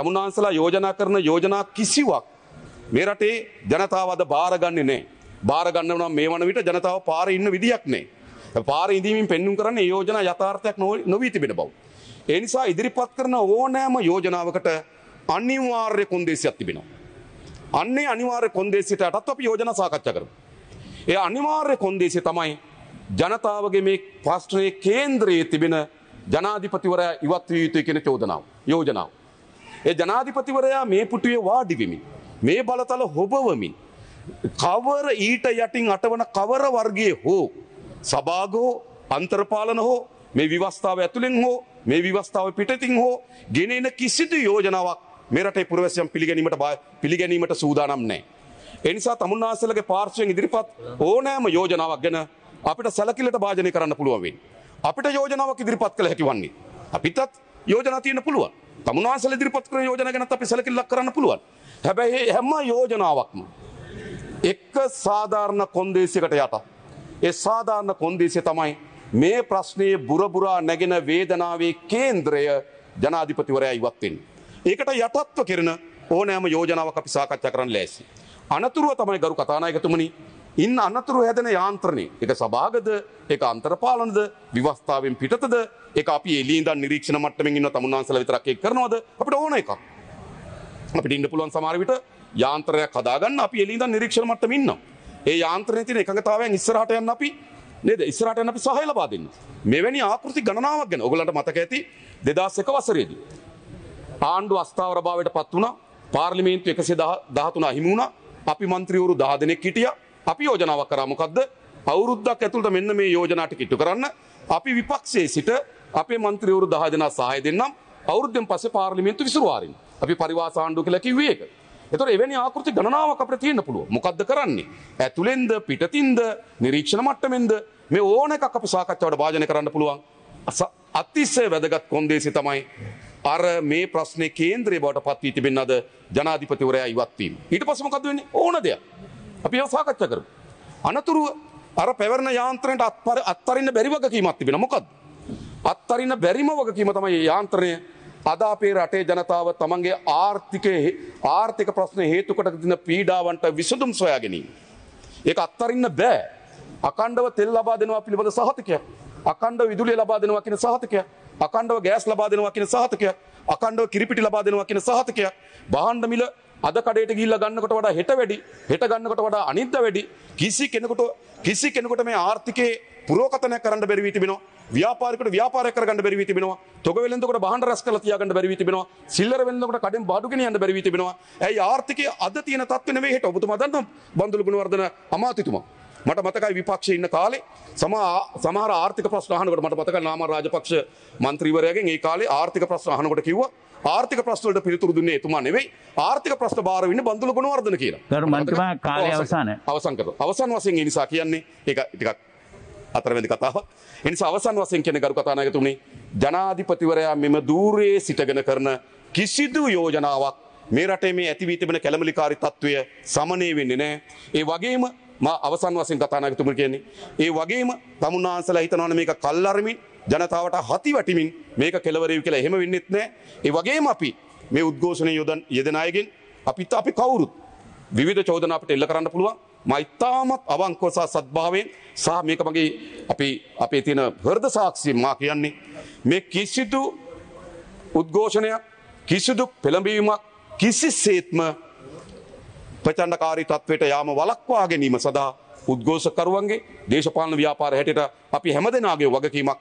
තමුන්වහන්සලා යෝජනා කරන යෝජනා කිසිවක් මේ රටේ ජනතාවද බාරගන්නේ නෑ බාරගන්නවන මේ වන විට ජනතාව පාර ඉන්න විදියක් නෑ පාර ඉදීමින් පෙන්නුම් කරන්න යෝජනා යථාර්ථයක් නොවී තිබෙන බව. එනිසා ඉදිරිපත් කරන ඕනෑම යෝජනාවකට අනිවාර්ය කොන්දේසියක් තිබෙනවා. අන්නේ අනිවාර්ය කොන්දේසියට අටත් අපි යෝජනා සාකච්ඡා කරමු. ඒ අනිවාර්ය කොන්දේසිය තමයි ජනතාවගේ මේ ප්‍රශ්නයේ කේන්ද්‍රයේ තිබෙන ජනාධිපතිවරයා ඉවත් විය යුතුයි කියන චෝදනාව. යෝජනාව. ඒ ජනාධිපතිවරයා මේ පුටුවේ වාඩිවෙමින්. මේ බලතල හොබවමින්. කවර ඊට යටින් අටවන කවර වර්ගේ හෝ. සභාගෝ අන්තර්පාලන හෝ මේ විවස්ථාව ඇතුළෙන් හෝ මේ විවස්ථාව පිටතින් හෝ ගෙන එන කිසිදු යෝජනාවක් මෙරටේ පුරවැසියන් පිළිගැනීමට පිළිගැනීමට සූදානම් නෑ. එනිසා තමුන්නාසලගේ පාර්ශයෙන් ඉදිරිපත් ඕනෑම යෝජනාවක් ගැන අපිට සැලකිලට භාජනය කරන්න පුළුවන් වෙන්නේ. අපිට යෝජනාවක් ඉදිරිපත් කළ හැකි වන්නේ. අපිටත් යෝජනා තියෙන පුළුවන්. තමුණවාසල දිරිපත් කර යෝජන ගැනත් අපි සැලකිල්ලක් කරන්න පුළුවන් හැබැයි හැම යෝජනාවක්ම එක්ක සාධාරණ කොන්දේසිකට යට ඒ සාධාරණ කොන්දේසිය තමයි මේ ප්‍රශ්නයේ බුරබුරා නැගෙන වේදනාවේ කේන්ද්‍රය ජනාධිපතිවරයා ඉවත්වෙන්. ඒකට යටත්ව කරන ඕනෑම යෝජනාවක් අපි සාකච්ඡා කරන්න ලෑසි. අනතුරුව තමයි ගරු කතානායකතුමනි ඉන්න අනතුරු හැදෙන යාන්ත්‍රණය එක සභාගද එක අන්තරපාලනද විවස්ථාවෙන් පිටතද එක අපි එලීද නිරීක්ෂණ මට්ටමින් ඉන්න තමුන්නාන්සල විතරක් එක් කරනවද අපිට ඕන එකක් අපිට ඉන්න පුළුවන් සමහර විට යාන්ත්‍රයක් හදාගන්න අපි එලීද නිරීක්ෂණ මට්ටමින් ඉන්නවා ඒ යන්ත්‍රණය තියෙන එකඟතාවයෙන් ඉස්සරහට යන්න අපි නේද ඉස්සරහට යන අපි සහාය ලබා දෙන්න. මෙවැනි ආකෘති ගණනාවක් ගැන ඔයගලන්ට මතක ඇති 2001 වසරේදී ආණ්ඩු අස්ථාවරභාවයට පත් වුණා. පාර්ලිමේන්තුව 113 අහිමි වුණා. අපි മന്ത്രിවරු 10 දෙනෙක් හිටියා. අපි යෝජනාවක් කරා මොකක්ද අවුරුද්දක් ඇතුළට මෙන්න මේ යෝජනාට කිට්ටු කරන්න අපි විපක්ෂයේ සිට අපේ මන්ත්‍රීවරු දහ දෙනා සහාය දෙන්නම් අවුරුද්දෙන් පස්සේ පාර්ලිමේන්තු විසිරුවාරින් අපි පරිවාස ආණ්ඩුව කියලා කිව්වේ ඒක. එතකොට එවැනි ආකෘති ගණනාවක් අපිට තියෙන්න පුළුවන්. මොකද්ද කරන්නේ? ඇතුලෙන්ද පිටතින්ද නිරීක්ෂණ මට්ටමෙන්ද මේ ඕන එකක් අපි සාකච්ඡාවට භාජනය කරන්න පුළුවන්. අතිශය වැදගත් කොන්දේසි තමයි අර මේ ප්‍රශ්නේ කේන්ද්‍රය බවට පත් වී තිබෙන අද ජනාධිපතිවරයා ඉවත් වීම. ඊට පස්සේ මොකද වෙන්නේ? ඕන දෙයක්. අපි සාකච්ඡ කර. අනතුරුව අර පැවරණ යාන්ත්‍රයට අත්පර අත්තරන්න බැරිවගකීමත් තිබෙන මොකද. අත්තරන්න බැරිම වගකීම තමයි යාන්ත්‍රණය අද අපේ රටේ ජනතාව තමන්ගේ ආර්ථිකය ආර්ථික ප්‍රශ්න හේතුකට තින පීඩාවන්ට විසඳුම් සොයා ගැනීම. ඒක අත්තරන්න බෑ අකණ්ඩව තෙල් ලබා දෙනවා පිළිබඳ සහතිකය. අකණ්ඩ විදුලිය ලබා දෙනවා කියෙන සහතිකය. අකණ්ඩව ගෑස් ලබා දෙනවා කියෙන සහතිකය. අකණ්ඩව කිරිපිටි ලබා දෙනවා කියෙන සහතිකය. බහන්ඩමිල අද කඩේට ගිල්ල ගන්නකට වඩා හෙට වැඩි හෙට ගන්නකට වඩා අනිද්ද වැඩි කිසි කෙනෙකුට කිසි කෙනෙකුට මේ ආර්ථිකයේ පුරෝකතනයක් කරන්න බැරි වී තිබෙනවා ව්‍යාපාරිකට ව්‍යාපාරයක් කරගන්න බැරි වී තිබෙනවා. තොග වෙළඳකට බහඬ රැස් කරලා තියාගන්න බැරි වී තිබෙනවා. සිල්ලර වෙළඳකට කඩෙන් බාඩු ගෙන යන්න බැරි වී තිබෙනවා. ඇයි ආර්ථිකයේ අද තියෙන තත්ත්වෙ නෙවෙයි හෙට ඔබතුමා දන්නවා බන්දුල ගුණවර්ධන අමාත්‍යතුමා. මට මතකයි විපක්ෂ ඉන්න කාලේ සමහර ආර්ථික ප්‍රශ්නහනකට මට මතක නාම රාජපක්ෂ මන්ත්‍රීවරයගෙන් ඒ කාලේ ආර්ථික ප්‍රශ්නහනකට කිව්ව ආර්ථික ප්‍රශ්වලට පිළිතුරු දුන්නේ එතුමා නෙවෙයි ආර්ථික ප්‍රශ්න බාර වෙන්නේ බන්දුල ගුණවර්ධන කියලා. ගරු මන්ත්‍රීතුමා කාලය අවසන් අවසන් කරලා අවසන් වශයෙන් ඒ නිසා කියන්නේ ඒක ටිකක් අතරවැදි කතාවක්. එනිසා අවසන් වශයෙන් කියන ගරු කතානායකතුමනි ජනාධිපතිවරයා මෙම দূරයේ සිටගෙන කරන කිසිදු යෝජනාවක් මේ රටේ මේ ඇතිවී තිබෙන කැළමලිකාරී තත්වය සමනය වෙන්නේ නැහැ. ඒ වගේම මා අවසන් වසින් කතානාගතුම කියන්නේ. ඒ වගේම තමුන්නාන්සලා හිතනවන මේක කල්ලරමින් ජනතාවට හති වැටිමින් මේක කෙලවරයු කියලා එහෙම වෙන්නෙත් නෑ. ඒ වගේම අපි මේ උද්ඝෝෂණය යොදන් යෙදෙන අයගෙන් අපිත් අපි කවුරුත් විවිධ චෝදන අපට එල්ල කරන්න පුළුවන්. මා ඉතාමත් අවංකව සහ සද්භාවයෙන් සහ මේක මගේ අපි අපේ තියෙන හෘද සාක්ෂිය මා කියන්නේ මේ කිසිදු උද්ඝෝෂණයක් කිසිදු පෙළඹවීමක් කිසිසේත්ම ප්‍රචණ්ඩකාරී තත්වයට යාම වලක්වා ගැනීම සඳහා උද්ඝෝෂකරුවන්ගේ දේශපාලන ව්‍යාපාර හැටියට අපි හැමදෙනාගේ වගකීමක්